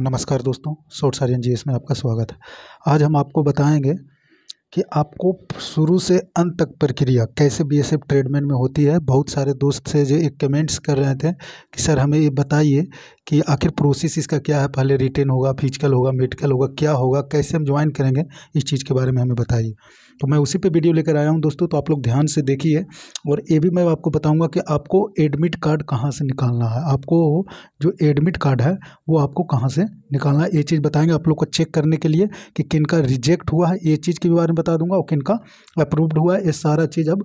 नमस्कार दोस्तों short surgeon जी में आपका स्वागत है आज हम आपको बताएंगे कि आपको शुरू से अंत तक प्रक्रिया कैसे बी एस एफ ट्रेडमेंट में होती है बहुत सारे दोस्त से जो एक कमेंट्स कर रहे थे कि सर हमें ये बताइए कि आखिर प्रोसेस इसका क्या है पहले रिटेन होगा फिजिकल होगा मेडिकल होगा क्या होगा कैसे हम ज्वाइन करेंगे इस चीज़ के बारे में हमें बताइए तो मैं उसी पे वीडियो लेकर आया हूँ दोस्तों तो आप लोग ध्यान से देखिए और ये भी मैं आपको बताऊँगा कि आपको एडमिट कार्ड कहाँ से निकालना है आपको जो एडमिट कार्ड है वो आपको कहाँ से निकालना है ये चीज़ बताएँगे आप लोग को चेक करने के लिए कि किन का रिजेक्ट हुआ है ये चीज़ के बारे में बता दूंगा और किन का अप्रूव्ड हुआ है ये सारा चीज़ अब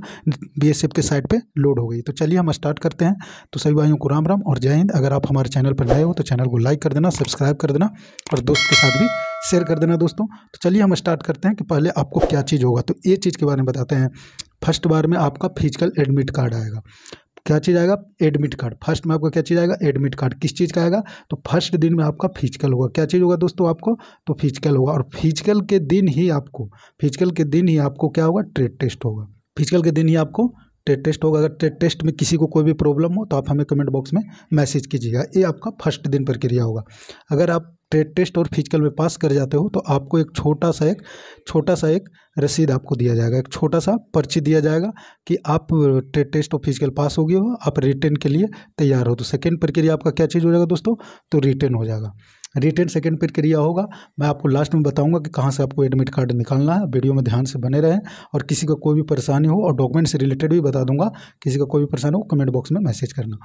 बी के साइट पर लोड हो गई तो चलिए हम स्टार्ट करते हैं तो सभी भाइयों को राम राम और जय हिंद अगर आप हमारे चैनल पर नए हो तो चैनल को लाइक कर देना सब्सक्राइब कर देना और दोस्त के साथ भी शेयर कर देना दोस्तों तो चलिए हम स्टार्ट करते हैं कि पहले आपको क्या चीज़ होगा तो ये चीज़ के बारे में बताते हैं फर्स्ट बार में आपका फिजिकल एडमिट कार्ड आएगा क्या चीज़ आएगा एडमिट कार्ड फर्स्ट में आपका क्या चीज़ आएगा एडमिट कार्ड किस चीज़ का आएगा तो फर्स्ट दिन में आपका फिजिकल होगा क्या चीज़ होगा दोस्तों आपको तो फिजिकल होगा और फिजिकल के दिन ही आपको फिजिकल के दिन ही आपको क्या होगा ट्रेड टेस्ट होगा फिजिकल के दिन ही आपको टेट टेस्ट होगा अगर टेट टेस्ट में किसी को कोई भी प्रॉब्लम हो तो आप हमें कमेंट बॉक्स में मैसेज कीजिएगा ये आपका फर्स्ट दिन प्रक्रिया होगा अगर आप ट्रेड टेस्ट और फिजिकल में पास कर जाते हो तो आपको एक छोटा सा एक छोटा सा एक रसीद आपको दिया जाएगा एक छोटा सा पर्ची दिया जाएगा कि आप ट्रेड टेस्ट और फिजिकल पास हो गए हो आप रिटर्न के लिए तैयार हो तो सेकेंड प्रक्रिया आपका क्या चीज़ हो जाएगा दोस्तों तो रिटर्न हो जाएगा रिटर्न सेकेंड प्रक्रिया होगा मैं आपको लास्ट में बताऊंगा कि कहाँ से आपको एडमिट कार्ड निकालना है वीडियो में ध्यान से बने रहें और किसी का को कोई भी परेशानी हो और डॉक्यूमेंट से रिलेटेड भी बता दूंगा किसी का को कोई भी परेशानी हो कमेंट बॉक्स में मैसेज करना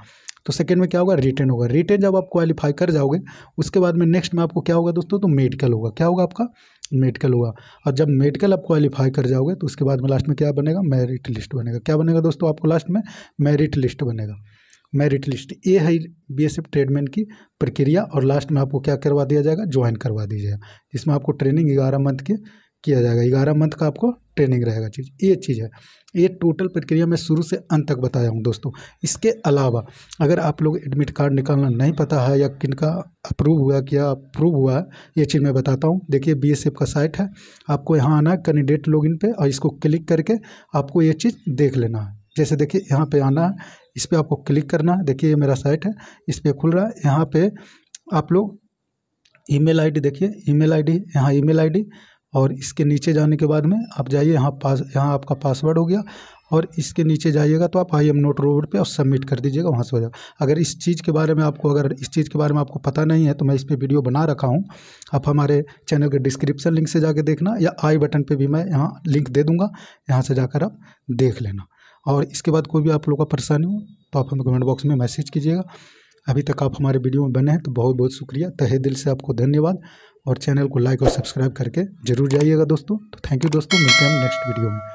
तो सेकेंड में क्या होगा रिटर्न होगा रिटर्न जब आप क्वालिफाई कर जाओगे उसके बाद में नेक्स्ट में आपको क्या होगा दोस्तों तो मेडिकल होगा क्या होगा आपका मेडिकल होगा और जब मेडिकल आप क्वालिफाई कर जाओगे तो उसके बाद में लास्ट में क्या बनेगा मेरिट लिस्ट बनेगा क्या बनेगा दोस्तों आपको लास्ट में मेरिट लिस्ट बनेगा मेरिट लिस्ट ये है बीएसएफ ट्रेडमैन की प्रक्रिया और लास्ट में आपको क्या करवा दिया जाएगा ज्वाइन करवा दिया जाएगा इसमें आपको ट्रेनिंग ग्यारह मंथ के किया जाएगा ग्यारह मंथ का आपको ट्रेनिंग रहेगा चीज़ ये चीज़ है ये टोटल प्रक्रिया मैं शुरू से अंत तक बताया हूँ दोस्तों इसके अलावा अगर आप लोग एडमिट कार्ड निकालना नहीं पता है या किन का अप्रूव हुआ क्या अप्रूव हुआ है ये चीज़ मैं बताता हूँ देखिए बी का साइट है आपको यहाँ आना है कैंडिडेट इन पे और इसको क्लिक करके आपको ये चीज़ देख लेना है जैसे देखिए यहाँ पर आना है इस पर आपको क्लिक करना है देखिए ये मेरा साइट है इस पर खुल रहा है यहाँ पे आप लोग ईमेल आईडी देखिए ईमेल आईडी यहाँ आई डी और इसके नीचे जाने के बाद में आप जाइए यहाँ पास यहाँ आपका पासवर्ड हो गया और इसके नीचे जाइएगा तो आप आई एम नोट रोड पे और सबमिट कर दीजिएगा वहाँ से हो जाएगा अगर इस चीज़ के बारे में आपको अगर इस चीज़ के बारे में आपको पता नहीं है तो मैं इस पर वीडियो बना रखा हूँ आप हमारे चैनल के डिस्क्रिप्शन लिंक से जाके देखना या आई बटन पर भी मैं यहाँ लिंक दे दूँगा यहाँ से जाकर आप देख लेना और इसके बाद कोई भी आप लोग का परेशानी हो तो आप हमें कमेंट बॉक्स में मैसेज कीजिएगा अभी तक आप हमारे वीडियो में बने हैं तो बहुत बहुत शुक्रिया तहे दिल से आपको धन्यवाद और चैनल को लाइक और सब्सक्राइब करके जरूर जाइएगा दोस्तों तो थैंक यू दोस्तों मिलते हैं नेक्स्ट वीडियो में